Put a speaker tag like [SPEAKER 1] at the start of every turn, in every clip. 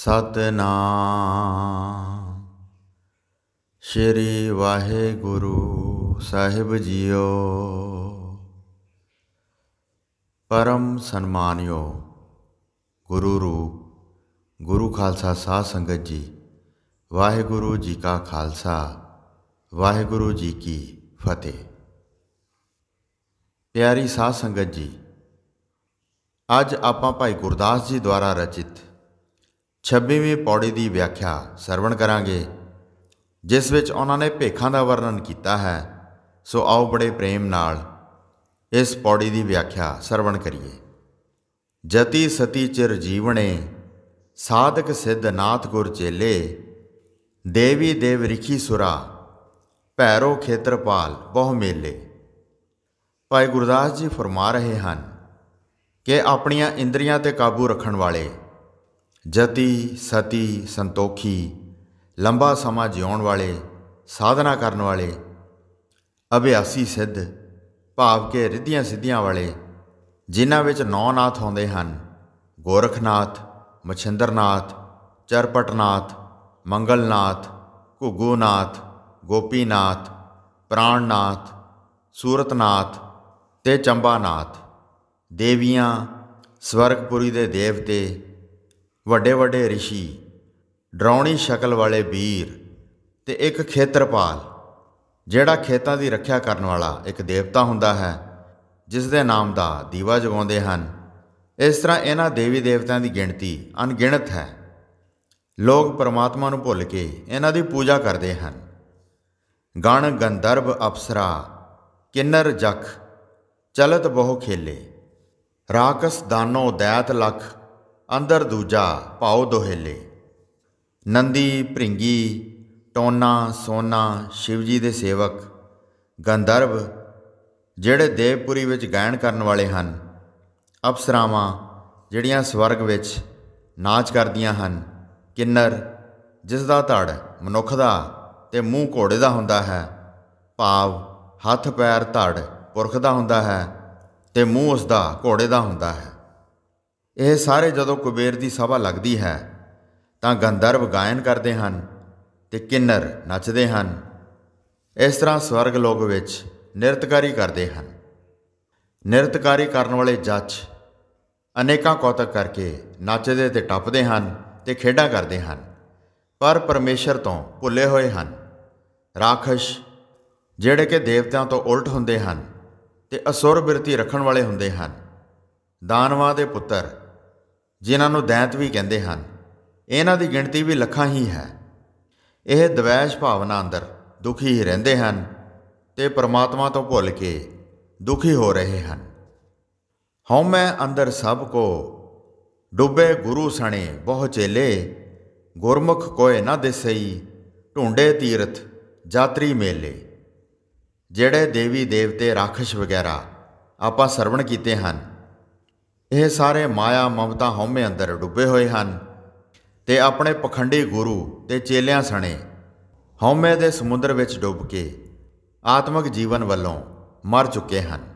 [SPEAKER 1] ਸਤਨਾਮ ਸ਼੍ਰੀ ਵਾਹਿਗੁਰੂ ਸਾਹਿਬ ਜੀਓ ਪਰਮ ਸਨਮਾਨਿਓ ਗੁਰੂ ਰੂਪ ਗੁਰੂ ਖਾਲਸਾ ਸਾਧ ਸੰਗਤ ਜੀ ਵਾਹਿਗੁਰੂ ਜੀ ਕਾ ਖਾਲਸਾ ਵਾਹਿਗੁਰੂ ਜੀ ਕੀ ਫਤਿਹ ਪਿਆਰੀ ਸਾਧ ਸੰਗਤ ਜੀ ਅੱਜ ਆਪਾਂ ਭਾਈ ਗੁਰਦਾਸ ਜੀ ਦੁਆਰਾ ਰਚਿਤ 26ਵੇਂ ਪੌੜੀ ਦੀ ਵਿਆਖਿਆ ਸਰਵਣ ਕਰਾਂਗੇ ਜਿਸ ਵਿੱਚ ਉਹਨਾਂ ਨੇ ਭੇਖਾਂ ਦਾ ਵਰਣਨ ਕੀਤਾ ਹੈ ਸੋ ਆਓ ਬੜੇ ਪ੍ਰੇਮ ਨਾਲ ਇਸ ਪੌੜੀ ਦੀ ਵਿਆਖਿਆ ਸਰਵਣ ਕਰੀਏ ਜਤੀ ਸਤੀ ਚਿਰ ਜੀਵਣੇ ਸਾਧਕ ਸਿੱਧ ਨਾਥ ਗੁਰ ਚੇਲੇ ਦੇਵੀ ਦੇਵ ਰਿਖੀ ਸੁਰਾ ਭੈਰੋ ਖੇਤਰਪਾਲ ਬਹੁ ਮੇਲੇ ਭਾਈ ਗੁਰਦਾਸ ਜੀ ਫਰਮਾ ਰਹੇ ਹਨ ਕਿ ਆਪਣੀਆਂ ਇੰਦਰੀਆਂ ਤੇ ਕਾਬੂ ਰੱਖਣ ਵਾਲੇ ਜਤੀ ਸਤੀ ਸੰਤੋਖੀ ਲੰਬਾ ਸਮਾਂ ਜਿਉਣ ਵਾਲੇ ਸਾਧਨਾ ਕਰਨ ਵਾਲੇ ਅਭਿਆਸੀ ਸਿੱਧ ਭਾਵ ਕੇ ਰਿੱਧੀਆਂ ਸਿੱਧੀਆਂ ਵਾਲੇ ਜਿਨ੍ਹਾਂ ਵਿੱਚ ਨੌ ਨਾਥ ਹੁੰਦੇ ਹਨ ਗੋਰਖਨਾਥ ਮਛਿੰਦਰਨਾਥ ਚਰਪਟਨਾਥ ਮੰਗਲਨਾਥ ਘੁਗੂਨਾਥ ਗੋਪੀਨਾਥ ਪ੍ਰਾਣਨਾਥ ਸੂਰਤਨਾਥ ਤੇ ਚੰਬਾਨਾਥ ਦੇਵੀਆਂ ਸਵਰਗਪੁਰੀ ਦੇ ਦੇਵਤੇ ਵੱਡੇ ਵੱਡੇ ਰਿਸ਼ੀ ਡਰਾਉਣੀ ਸ਼ਕਲ ਵਾਲੇ ਵੀਰ ਤੇ ਇੱਕ ਖੇਤਰਪਾਲ ਜਿਹੜਾ ਖੇਤਾਂ ਦੀ ਰੱਖਿਆ ਕਰਨ ਵਾਲਾ ਇੱਕ ਦੇਵਤਾ ਹੁੰਦਾ ਹੈ ਜਿਸ ਦੇ ਨਾਮ ਦਾ ਦੀਵਾ ਜਗਾਉਂਦੇ ਹਨ ਇਸ ਤਰ੍ਹਾਂ ਇਹਨਾਂ ਦੇਵੀ ਦੇਵਤਿਆਂ ਦੀ ਗਿਣਤੀ ਅਣਗਿਣਤ ਹੈ ਲੋਕ ਪਰਮਾਤਮਾ ਨੂੰ ਭੁੱਲ ਕੇ ਇਹਨਾਂ ਦੀ ਪੂਜਾ ਕਰਦੇ ਹਨ ਗਣ ਗੰਦਰਬ ਅਪਸਰਾ ਕਿੰਨਰ ਜਖ ਚਲਤ ਬਹੁ ਖੇਲੇ ਰਾਕਸ ਦਾਨੋ ਦਇਤ ਲਖ ਅੰਦਰ ਦੂਜਾ ਭਾਉ ਦੋਹੇਲੇ ਨੰਦੀ ਭ੍ਰਿੰਗੀ ਟੋਨਾ ਸੋਨਾ ਸ਼ਿਵਜੀ ਦੇ ਸੇਵਕ ਗੰਧਰਵ ਜਿਹੜੇ ਦੇਵਪੁਰੀ ਵਿੱਚ ਗਾਇਨ ਕਰਨ ਵਾਲੇ ਹਨ ਅਪਸਰਾਵਾਂ ਜਿਹੜੀਆਂ ਸਵਰਗ ਵਿੱਚ ਨਾਚ ਕਰਦੀਆਂ ਹਨ ਕਿੰਨਰ ਜਿਸ ਦਾ ਧੜ ਮਨੁੱਖ ਦਾ ਤੇ ਮੂੰਹ ਘੋੜੇ ਦਾ ਹੁੰਦਾ ਹੈ ਭਾਵ ਹੱਥ ਪੈਰ ਧੜ ਪੁਰਖ ਦਾ ਹੁੰਦਾ ਹੈ ਤੇ ਮੂੰਹ ਉਸ ਦਾ ਘੋੜੇ ਦਾ ਹੁੰਦਾ ਹੈ ਇਹ ਸਾਰੇ ਜਦੋਂ ਕੁਬੇਰ ਦੀ ਸਭਾ ਲੱਗਦੀ ਹੈ ਤਾਂ ਗੰਧਰਵ ਗਾਇਨ ਕਰਦੇ ਹਨ ਤੇ ਕਿੰਨਰ ਨੱਚਦੇ ਹਨ ਇਸ ਤਰ੍ਹਾਂ ਸਵਰਗ ਲੋਕ ਵਿੱਚ ਨਿਰਤਕਾਰੀ ਕਰਦੇ ਹਨ ਨਿਰਤਕਾਰੀ ਕਰਨ ਵਾਲੇ ਜੱਜ ਅਨੇਕਾਂ ਕੌਤਕ ਕਰਕੇ ਨੱਚਦੇ ਤੇ ਟੱਪਦੇ ਹਨ ਤੇ ਖੇਡਾਂ ਕਰਦੇ ਹਨ ਪਰ ਪਰਮੇਸ਼ਰ ਤੋਂ ਭੁੱਲੇ ਹੋਏ ਹਨ ਰਾਖਸ਼ ਜਿਹੜੇ ਕਿ ਦੇਵਤਿਆਂ ਤੋਂ ਉਲਟ ਹੁੰਦੇ ਹਨ ਤੇ ਅਸੁਰ ਬਿਰਤੀ ਰੱਖਣ ਵਾਲੇ ਹੁੰਦੇ ਹਨ ਦਾਨਵਾ ਦੇ ਪੁੱਤਰ ਜਿਨ੍ਹਾਂ ਨੂੰ ਦੈਂਤ ਵੀ ਕਹਿੰਦੇ ਹਨ ਇਹਨਾਂ ਦੀ ਗਿਣਤੀ ਵੀ ਲੱਖਾਂ ਹੀ ਹੈ ਇਹ ਦਵੈਸ਼ ਭਾਵਨਾ ਅੰਦਰ ਦੁਖੀ ਹੀ ਰਹਿੰਦੇ ਹਨ ਤੇ ਪਰਮਾਤਮਾ ਤੋਂ ਭੁੱਲ ਕੇ ਦੁਖੀ ਹੋ ਰਹੇ ਹਨ ਹਉਮੈ ਅੰਦਰ ਸਭ ਕੋ ਡੁੱਬੇ ਗੁਰੂ ਸਣੇ ਬਹੁ ਚੇਲੇ ਗੁਰਮੁਖ ਕੋਏ ਨਾ ਦਿਸਈ ਢੁੰਡੇ ਤੀਰਥ ਯਾਤਰੀ ਮੇਲੇ ਜਿਹੜੇ ਦੇਵੀ ਦੇਵਤੇ ਰਾਖਸ਼ ਵਗੈਰਾ ਆਪਾਂ ਸਰਵਣ ਕੀਤੇ ਹਨ ਇਹ ਸਾਰੇ ਮਾਇਆ ਮਮਤਾ ਹਉਮੈ ਅੰਦਰ ਡੁੱਬੇ ਹੋਏ ਹਨ ਤੇ ਆਪਣੇ ਪਖੰਡੀ ਗੁਰੂ ਤੇ ਚੇਲਿਆਂ ਸਣੇ ਹਉਮੈ ਦੇ ਸਮੁੰਦਰ ਵਿੱਚ ਡੁੱਬ ਕੇ ਆਤਮਿਕ ਜੀਵਨ ਵੱਲੋਂ ਮਰ ਚੁੱਕੇ ਹਨ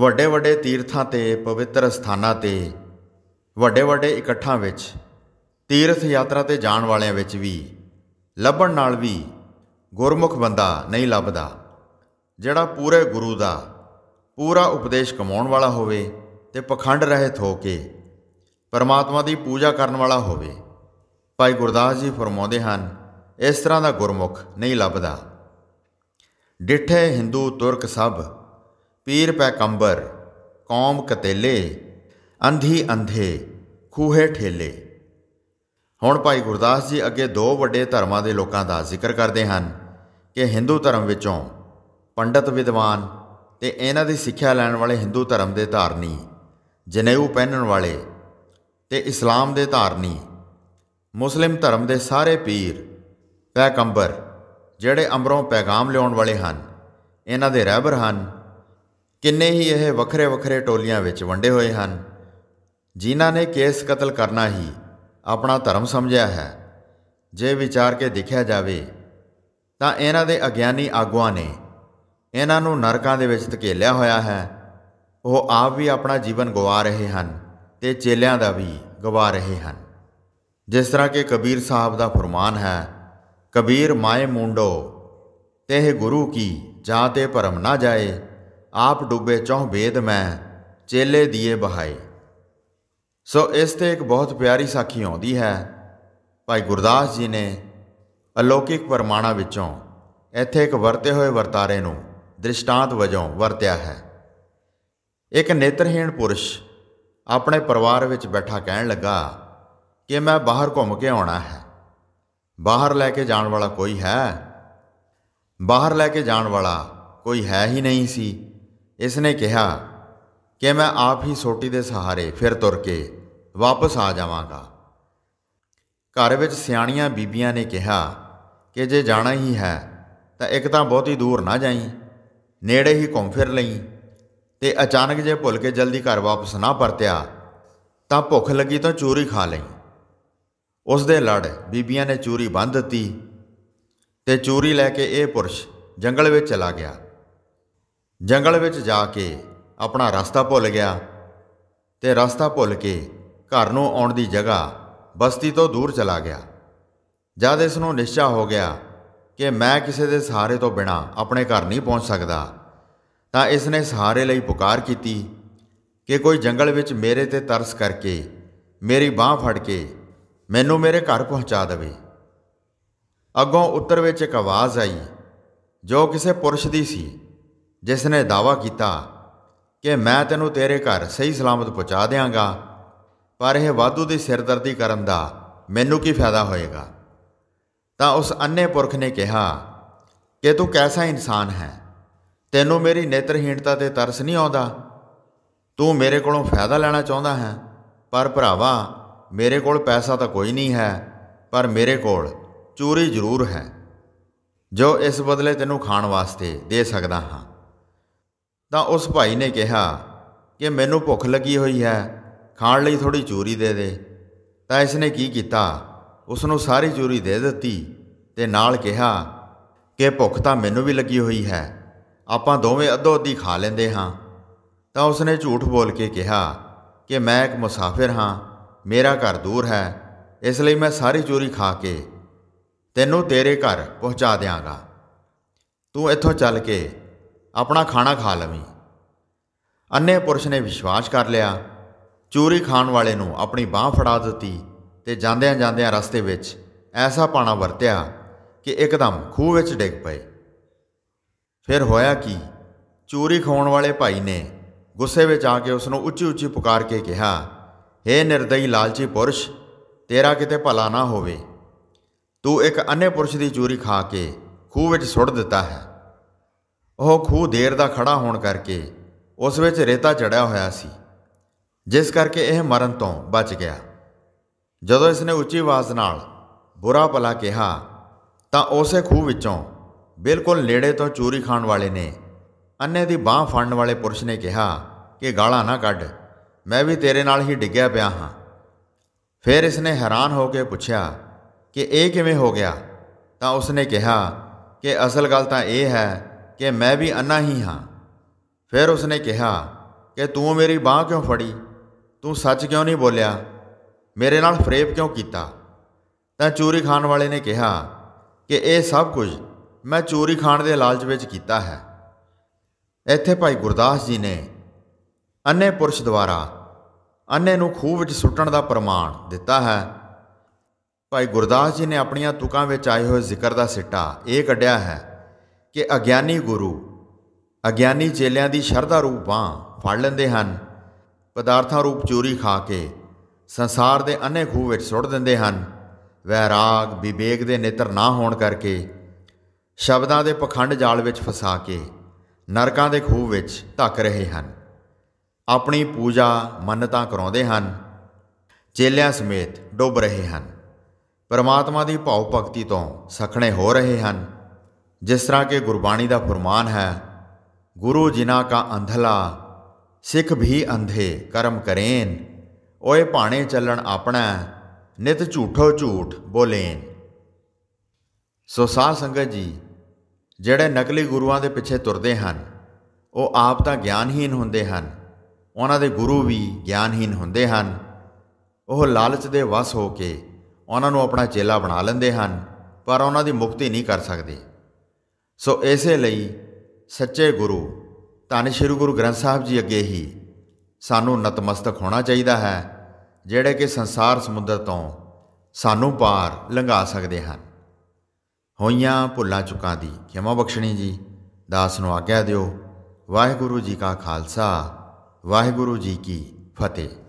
[SPEAKER 1] ਵੱਡੇ ਵੱਡੇ ਤੀਰਥਾਂ ਤੇ ਪਵਿੱਤਰ ਸਥਾਨਾਂ ਤੇ ਵੱਡੇ ਵੱਡੇ ਇਕੱਠਾਂ ਵਿੱਚ ਤੀਰਥ ਯਾਤਰਾ ਤੇ ਜਾਣ ਵਾਲਿਆਂ ਵਿੱਚ ਵੀ ਲੱਭਣ ਨਾਲ ਵੀ ਗੁਰਮੁਖ ਬੰਦਾ ਨਹੀਂ ਲੱਭਦਾ ਜਿਹੜਾ ਪੂਰੇ ਗੁਰੂ ਦਾ ਪੂਰਾ ਉਪਦੇਸ਼ ਕਮਾਉਣ ਵਾਲਾ ਹੋਵੇ ਤੇ ਪਖੰਡ ਰਹਿਤ ਹੋ ਕੇ ਪਰਮਾਤਮਾ ਦੀ ਪੂਜਾ ਕਰਨ ਵਾਲਾ ਹੋਵੇ ਭਾਈ ਗੁਰਦਾਸ ਜੀ ਫਰਮਾਉਂਦੇ ਹਨ ਇਸ ਤਰ੍ਹਾਂ ਦਾ ਗੁਰਮੁਖ ਨਹੀਂ ਲੱਭਦਾ ਡਿਠੇ ਹਿੰਦੂ ਤੁਰਕ ਸਭ ਪੀਰ ਪੈਗੰਬਰ ਕੌਮ ਕਤੇਲੇ ਅੰਧੀ ਅੰਧੇ ਖੂਹੇ ਠੇਲੇ ਹੁਣ ਭਾਈ ਗੁਰਦਾਸ ਜੀ ਅੱਗੇ ਦੋ ਵੱਡੇ ਧਰਮਾਂ ਦੇ ਲੋਕਾਂ ਦਾ ਜ਼ਿਕਰ ਕਰਦੇ ਹਨ ਕਿ ਹਿੰਦੂ ਧਰਮ ਵਿੱਚੋਂ ਪੰਡਤ ਵਿਦਵਾਨ ਤੇ ਇਹਨਾਂ ਦੀ ਸਿੱਖਿਆ ਲੈਣ ਵਾਲੇ ਹਿੰਦੂ ਧਰਮ ਦੇ ਧਾਰਨੀ ਜਨੇਊ ਪਹਿਨਣ ਵਾਲੇ ਤੇ ਇਸਲਾਮ ਦੇ ਧਾਰਨੀ ਮੁਸਲਿਮ ਧਰਮ ਦੇ ਸਾਰੇ ਪੀਰ ਪੈਗੰਬਰ ਜਿਹੜੇ ਅੰਬਰੋਂ ਪੈਗਾਮ ਲਿਆਉਣ ਵਾਲੇ ਹਨ ਇਹਨਾਂ ਦੇ ਰਹਿਬਰ ਹਨ ਕਿੰਨੇ ਹੀ ਇਹ ਵੱਖਰੇ ਵੱਖਰੇ ਟੋਲੀਆਂ ਵਿੱਚ ਵੰਡੇ ਹੋਏ ਹਨ ਜਿਨ੍ਹਾਂ ਨੇ ਕੇਸ ਕਤਲ ਕਰਨਾ ਹੀ ਆਪਣਾ ਧਰਮ ਸਮਝਿਆ ਹੈ ਜੇ ਵਿਚਾਰ ਕੇ ਦੇਖਿਆ ਜਾਵੇ ਤਾਂ ਇਹਨਾਂ ਦੇ ਅਗਿਆਨੀ ਆਗੂਆਂ ਨੇ ਇਹਨਾਂ ਨੂੰ ਨਰਕਾਂ ਦੇ ਵਿੱਚ ਧਕੇਲਿਆ ਹੋਇਆ ਹੈ ਉਹ ਆਪ ਵੀ ਆਪਣਾ ਜੀਵਨ ਗਵਾ ਰਹੇ ਹਨ ਤੇ ਚੇਲਿਆਂ ਦਾ ਵੀ ਗਵਾ ਰਹੇ ਹਨ ਜਿਸ ਤਰ੍ਹਾਂ ਕਿ ਕਬੀਰ ਸਾਹਿਬ ਦਾ ਫਰਮਾਨ ਹੈ ਕਬੀਰ ਮਾਏ ਮੁੰਡੋ ਤੇਹ ਗੁਰੂ ਕੀ ਜਾਂ ਤੇ ਭਰਮ ਨਾ ਜਾਏ ਆਪ ਡੁੱਬੇ ਚੌਹ ਬੇਦ ਮੈਂ ਚੇਲੇ ਦੀਏ ਬਹਾਏ ਸੋ ਇਸ ਤੇ ਇੱਕ ਬਹੁਤ ਪਿਆਰੀ ਸਾਖੀ ਆਉਂਦੀ ਹੈ ਭਾਈ ਗੁਰਦਾਸ ਜੀ ਨੇ ਅਲੌਕਿਕ ਪਰਮਾਣਾ ਵਿੱਚੋਂ ਇੱਥੇ ਇੱਕ ਵਰਤੇ ਹੋਏ ਵਰਤਾਰੇ ਨੂੰ ਦ੍ਰਿਸ਼ਟਾਂਤ ਵਜੋਂ ਵਰਤਿਆ ਹੈ ਇੱਕ ਨੇਤਰਹੀਣ ਪੁਰਸ਼ ਆਪਣੇ ਪਰਿਵਾਰ ਵਿੱਚ ਬੈਠਾ ਕਹਿਣ ਲੱਗਾ ਕਿ ਮੈਂ ਬਾਹਰ ਘੁੰਮ ਕੇ ਆਉਣਾ ਹੈ ਬਾਹਰ ਲੈ ਕੇ ਜਾਣ ਵਾਲਾ ਕੋਈ ਹੈ ਬਾਹਰ ਲੈ ਕੇ ਜਾਣ ਵਾਲਾ ਕੋਈ ਹੈ ਹੀ ਨਹੀਂ ਸੀ ਇਸ ਨੇ ਕਿਹਾ ਕਿ ਮੈਂ ਆਪ ਹੀ ਸੋਟੀ ਦੇ ਸਹਾਰੇ ਫਿਰ ਤੁਰ ਕੇ ਵਾਪਸ ਆ ਜਾਵਾਂਗਾ ਘਰ ਵਿੱਚ ਸਿਆਣੀਆਂ ਬੀਬੀਆਂ ਨੇ ਕਿਹਾ ਕਿ ਜੇ ਜਾਣਾ ਹੀ ਹੈ ਤਾਂ ਇੱਕ ਤਾਂ ਬਹੁਤੀ ਦੂਰ ਨਾ ਜਾਈਂ ਨੇੜੇ ਹੀ ਘੁੰਮ ਫਿਰ ਲਈ ਤੇ ਅਚਾਨਕ ਜੇ ਭੁੱਲ ਕੇ ਜਲਦੀ ਘਰ ਵਾਪਸ ਨਾ ਪਰਤਿਆ ਤਾਂ ਭੁੱਖ ਲੱਗੀ ਤਾਂ ਚੋਰੀ ਖਾ ਲਈ ਉਸ ਦੇ ਲੜ ਬੀਬੀਆਂ ਨੇ ਚੋਰੀ ਬੰਦ ਦਿੱਤੀ ਤੇ ਚੋਰੀ ਲੈ ਕੇ ਇਹ ਪੁਰਸ਼ ਜੰਗਲ ਵਿੱਚ ਚਲਾ ਗਿਆ ਜੰਗਲ ਵਿੱਚ ਜਾ ਕੇ ਆਪਣਾ ਰਸਤਾ ਭੁੱਲ ਗਿਆ ਤੇ ਰਸਤਾ ਭੁੱਲ ਕੇ ਘਰ ਨੂੰ ਆਉਣ ਦੀ ਜਗ੍ਹਾ ਬਸਤੀ ਤੋਂ ਦੂਰ ਚਲਾ ਗਿਆ ਜਦ ਇਸ ਨੂੰ ਨਿਸ਼ਚਾ ਹੋ ਗਿਆ ਕਿ ਮੈਂ ਕਿਸੇ ਦੇ ਸਹਾਰੇ ਤੋਂ ਬਿਨਾ ਆਪਣੇ ਘਰ ਨਹੀਂ ਪਹੁੰਚ ਸਕਦਾ ਤਾਂ ਇਸ ਨੇ ਸਹਾਰੇ ਲਈ ਪੁਕਾਰ ਕੀਤੀ ਕਿ ਕੋਈ ਜੰਗਲ ਵਿੱਚ ਮੇਰੇ ਤੇ ਤਰਸ ਕਰਕੇ ਮੇਰੀ ਬਾਹ ਫੜ ਕੇ ਮੈਨੂੰ ਮੇਰੇ ਘਰ ਪਹੁੰਚਾ ਦੇਵੇ ਅੱਗੋਂ ਉੱਤਰ ਵਿੱਚ ਇੱਕ ਆਵਾਜ਼ ਆਈ ਜੋ ਕਿਸੇ ਪੁਰਸ਼ ਦੀ ਸੀ ਜਿਸ ਨੇ ਦਾਵਾ ਕੀਤਾ ਕਿ ਮੈਂ ਤੈਨੂੰ ਤੇਰੇ ਘਰ ਸਹੀ ਸਲਾਮਤ ਪਹੁੰਚਾ ਦੇਵਾਂਗਾ ਪਰ ਇਹ ਵਾਧੂ ਦੀ ਸਿਰਦਰਦੀ ਕਰਨ ਦਾ ਮੈਨੂੰ ਕੀ ਫਾਇਦਾ ਹੋਏਗਾ ਤਾਂ ਉਸ ਅੰਨੇ ਪੁਰਖ ਨੇ ਕਿਹਾ ਕਿ ਤੂੰ ਕੈਸਾ ਇਨਸਾਨ ਹੈ ਤੈਨੂੰ ਮੇਰੀ ਨੇਤਰਹੀਣਤਾ ਤੇ ਤਰਸ ਨਹੀਂ ਆਉਂਦਾ ਤੂੰ ਮੇਰੇ ਕੋਲੋਂ ਫਾਇਦਾ ਲੈਣਾ ਚਾਹੁੰਦਾ ਹੈ ਪਰ ਭਰਾਵਾ ਮੇਰੇ ਕੋਲ ਪੈਸਾ ਤਾਂ ਕੋਈ ਨਹੀਂ ਹੈ ਪਰ ਮੇਰੇ ਕੋਲ ਚੋਰੀ ਜ਼ਰੂਰ ਹੈ ਜੋ ਇਸ ਬਦਲੇ ਤੈਨੂੰ ਖਾਣ ਵਾਸਤੇ ਦੇ ਸਕਦਾ ਹਾਂ ਤਾਂ ਉਸ ਭਾਈ ਨੇ ਕਿਹਾ ਕਿ ਮੈਨੂੰ ਭੁੱਖ ਲੱਗੀ ਹੋਈ ਹੈ ਖਾਣ ਲਈ ਥੋੜੀ ਚੋਰੀ ਦੇ ਦੇ ਤਾਂ ਇਸ ਨੇ ਕੀ ਕੀਤਾ ਉਸ ਨੂੰ ਸਾਰੀ ਚੋਰੀ ਦੇ ਦਿੱਤੀ ਤੇ ਨਾਲ ਕਿਹਾ ਕਿ ਭੁੱਖ ਤਾਂ ਮੈਨੂੰ ਵੀ ਲੱਗੀ ਹੋਈ ਹੈ ਆਪਾਂ ਦੋਵੇਂ ਅੱਧੋ ਅੱਧੀ ਖਾ ਲੈਂਦੇ ਹਾਂ ਤਾਂ ਉਸਨੇ ਝੂਠ ਬੋਲ ਕੇ ਕਿਹਾ ਕਿ ਮੈਂ ਇੱਕ ਮੁਸਾਫਿਰ ਹਾਂ ਮੇਰਾ ਘਰ ਦੂਰ ਹੈ ਇਸ ਲਈ ਮੈਂ ਸਾਰੀ ਚੋਰੀ ਖਾ ਕੇ ਤੈਨੂੰ ਤੇਰੇ ਘਰ ਪਹੁੰਚਾ ਦਿਆਂਗਾ ਤੂੰ ਇੱਥੋਂ ਚੱਲ ਕੇ ਆਪਣਾ ਖਾਣਾ ਖਾ ਲਵੀਂ ਅੰਨੇ ਪੁਰਸ਼ ਨੇ ਵਿਸ਼ਵਾਸ ਕਰ ਲਿਆ ਚੋਰੀ ਖਾਣ ਵਾਲੇ ਨੂੰ ਆਪਣੀ ਬਾਹ ਫੜਾ ਦਿੱਤੀ ਤੇ ਜਾਂਦਿਆਂ ਜਾਂਦਿਆਂ ਰਸਤੇ ਵਿੱਚ ਐਸਾ ਪਾਣਾ ਵਰਤਿਆ ਕਿ ਇੱਕਦਮ ਖੂਹ ਵਿੱਚ ਡਿੱਗ ਪਏ ਫਿਰ ਹੋਇਆ ਕੀ ਚੋਰੀ ਖਾਉਣ ਵਾਲੇ ਭਾਈ ਨੇ ਗੁੱਸੇ ਵਿੱਚ ਆ ਕੇ ਉਸ ਨੂੰ ਉੱਚੀ ਉੱਚੀ ਪੁਕਾਰ ਕੇ ਕਿਹਾ हे ਨਿਰਦਈ ਲਾਲਚੀ ਪੁਰਸ਼ ਤੇਰਾ ਕਿਤੇ ਭਲਾ ਨਾ ਹੋਵੇ ਤੂੰ ਇੱਕ ਅੰਨੇ ਪੁਰਸ਼ ਦੀ ਚੋਰੀ ਖਾ ਕੇ ਖੂਹ ਵਿੱਚ ਸੁੱਟ ਦਿੱਤਾ ਹੈ ਉਹ ਖੂਹ ਦੇਰ ਦਾ ਖੜਾ ਹੋਣ ਕਰਕੇ ਉਸ ਵਿੱਚ ਰੇਤਾ ਚੜਿਆ ਹੋਇਆ ਸੀ ਜਿਸ ਕਰਕੇ ਇਹ ਮਰਨ ਤੋਂ ਬਚ ਗਿਆ ਜਦੋਂ ਇਸ ਨੇ ਉੱਚੀ ਆਵਾਜ਼ ਨਾਲ ਬੁਰਾ ਭਲਾ ਕਿਹਾ ਤਾਂ ਉਸੇ ਖੂਹ ਵਿੱਚੋਂ ਬਿਲਕੁਲ ਨੇੜੇ ਤੋਂ ਚੋਰੀ ਖਾਣ ਵਾਲੇ ਨੇ ਅੰਨੇ ਦੀ ਬਾਹ ਫੜਨ ਵਾਲੇ ਪੁਰਸ਼ ਨੇ ਕਿਹਾ ਕਿ ਗਾਲਾਂ ਨਾ ਕੱਢ ਮੈਂ ਵੀ ਤੇਰੇ ਨਾਲ ਹੀ ਡਿੱਗਿਆ ਪਿਆ ਹਾਂ ਫਿਰ ਇਸ ਨੇ ਹੈਰਾਨ ਹੋ ਕੇ ਪੁੱਛਿਆ ਕਿ ਇਹ ਕਿਵੇਂ ਹੋ ਗਿਆ ਤਾਂ ਉਸ ਨੇ ਕਿਹਾ ਕਿ ਅਸਲ ਗੱਲ ਤਾਂ ਇਹ ਹੈ ਕਿ ਮੈਂ ਵੀ ਅੰਨਾ ਹੀ ਹਾਂ ਫਿਰ ਉਸ ਨੇ ਕਿਹਾ ਕਿ ਤੂੰ ਮੇਰੀ ਬਾਹ ਕਿਉਂ ਫੜੀ ਤੂੰ ਸੱਚ ਕਿਉਂ ਨਹੀਂ ਬੋਲਿਆ ਮੇਰੇ ਨਾਲ ਫਰੇਬ ਕਿਉਂ ਕੀਤਾ ਤਾਂ ਚੋਰੀ ਖਾਣ ਵਾਲੇ ਨੇ ਕਿਹਾ ਕਿ ਇਹ ਸਭ ਕੁਝ ਮੈਂ ਚੋਰੀ ਖਾਣ ਦੇ ਲਾਲਚ ਵਿੱਚ ਕੀਤਾ ਹੈ ਇੱਥੇ ਭਾਈ ਗੁਰਦਾਸ ਜੀ ਨੇ ਅੰਨੇ ਪੁਰਸ਼ ਦੁਆਰਾ ਅੰਨੇ ਨੂੰ ਖੂਹ ਵਿੱਚ ਸੁੱਟਣ ਦਾ ਪ੍ਰਮਾਣ ਦਿੱਤਾ ਹੈ ਭਾਈ ਗੁਰਦਾਸ ਜੀ ਨੇ ਆਪਣੀਆਂ ਤੁਕਾਂ ਵਿੱਚ ਆਏ ਹੋਏ ਜ਼ਿਕਰ ਦਾ ਸਿੱਟਾ ਇਹ ਕੱਢਿਆ ਹੈ ਕਿ ਅਗਿਆਨੀ ਗੁਰੂ ਅਗਿਆਨੀ ਚੇਲਿਆਂ ਦੀ ਸ਼ਰਧਾ ਰੂਪ ਫੜ ਲੈਂਦੇ ਹਨ ਪਦਾਰਥਾਂ ਰੂਪ ਚੋਰੀ ਖਾ ਕੇ ਸੰਸਾਰ ਦੇ ਅੰਨੇ ਖੂਹ ਵਿੱਚ ਸੁੱਟ ਦਿੰਦੇ ਹਨ ਵੈਰਾਗ ਵਿਵੇਕ ਦੇ ਨੇਤਰ ਨਾ ਹੋਣ ਕਰਕੇ ਸ਼ਬਦਾਂ ਦੇ ਪਖੰਡ ਜਾਲ ਵਿੱਚ ਫਸਾ ਕੇ ਨਰਕਾਂ ਦੇ ਖੂਹ ਵਿੱਚ ਧੱਕ ਰਹੇ ਹਨ ਆਪਣੀ ਪੂਜਾ ਮੰਨਤਾ ਕਰਾਉਂਦੇ ਹਨ ਚੇਲਿਆਂ ਸਮੇਤ ਡੁੱਬ ਰਹੇ ਹਨ ਪਰਮਾਤਮਾ ਦੀ ਭਾਉ ਭਗਤੀ ਤੋਂ ਸਖਣੇ ਹੋ ਰਹੇ ਹਨ ਜਿਸ ਤਰ੍ਹਾਂ ਕਿ ਗੁਰਬਾਣੀ ਦਾ ਫਰਮਾਨ ਹੈ ਗੁਰੂ ਜਿਨ੍ਹਾਂ ਕਾ ਅੰਧਲਾ ਸਿੱਖ ਵੀ ਅੰਧੇ ਕਰਮ ਕਰੇਨ ਓਏ ਭਾਣੇ ਚੱਲਣ ਆਪਣਾ ਨਿਤ ਝੂਠੋ ਝੂਠ ਬੋਲੇਨ ਸੋ ਸਾਧ ਸੰਗਤ ਜੀ ਜਿਹੜੇ ਨਕਲੀ ਗੁਰੂਆਂ ਦੇ ਪਿੱਛੇ ਤੁਰਦੇ ਹਨ ਉਹ ਆਪ ਤਾਂ ਗਿਆਨਹੀਨ ਹੁੰਦੇ ਹਨ ਉਹਨਾਂ ਦੇ ਗੁਰੂ ਵੀ ਗਿਆਨਹੀਨ ਹੁੰਦੇ ਹਨ ਉਹ ਲਾਲਚ ਦੇ ਵਸ ਹੋ ਕੇ ਉਹਨਾਂ ਨੂੰ ਆਪਣਾ ਚੇਲਾ ਬਣਾ ਲੈਂਦੇ ਹਨ ਪਰ ਉਹਨਾਂ ਦੀ ਮੁਕਤੀ ਨਹੀਂ ਕਰ ਸਕਦੇ ਸੋ ਇਸੇ ਲਈ ਸੱਚੇ ਗੁਰੂ ਧੰਨ ਸ਼੍ਰੀ ਗੁਰੂ ਗ੍ਰੰਥ ਸਾਹਿਬ ਜੀ ਅੱਗੇ ਹੀ ਸਾਨੂੰ ਨਤਮਸਤਕ ਹੋਣਾ ਚਾਹੀਦਾ ਹੈ ਜਿਹੜੇ ਕਿ ਸੰਸਾਰ ਸਮੁੰਦਰ ਤੋਂ ਸਾਨੂੰ ਪਾਰ ਲੰਘਾ ਸਕਦੇ ਹਨ ਹੋਈਆਂ ਭੁੱਲਾਂ ਚੁਕਾ ਦੀ ਖਿਮਾ ਬਖਸ਼ਣੀ ਜੀ ਦਾਸ ਨੂੰ ਆਗਿਆ ਦਿਓ ਵਾਹਿਗੁਰੂ ਜੀ ਕਾ ਖਾਲਸਾ ਵਾਹਿਗੁਰੂ ਜੀ ਕੀ ਫਤਿਹ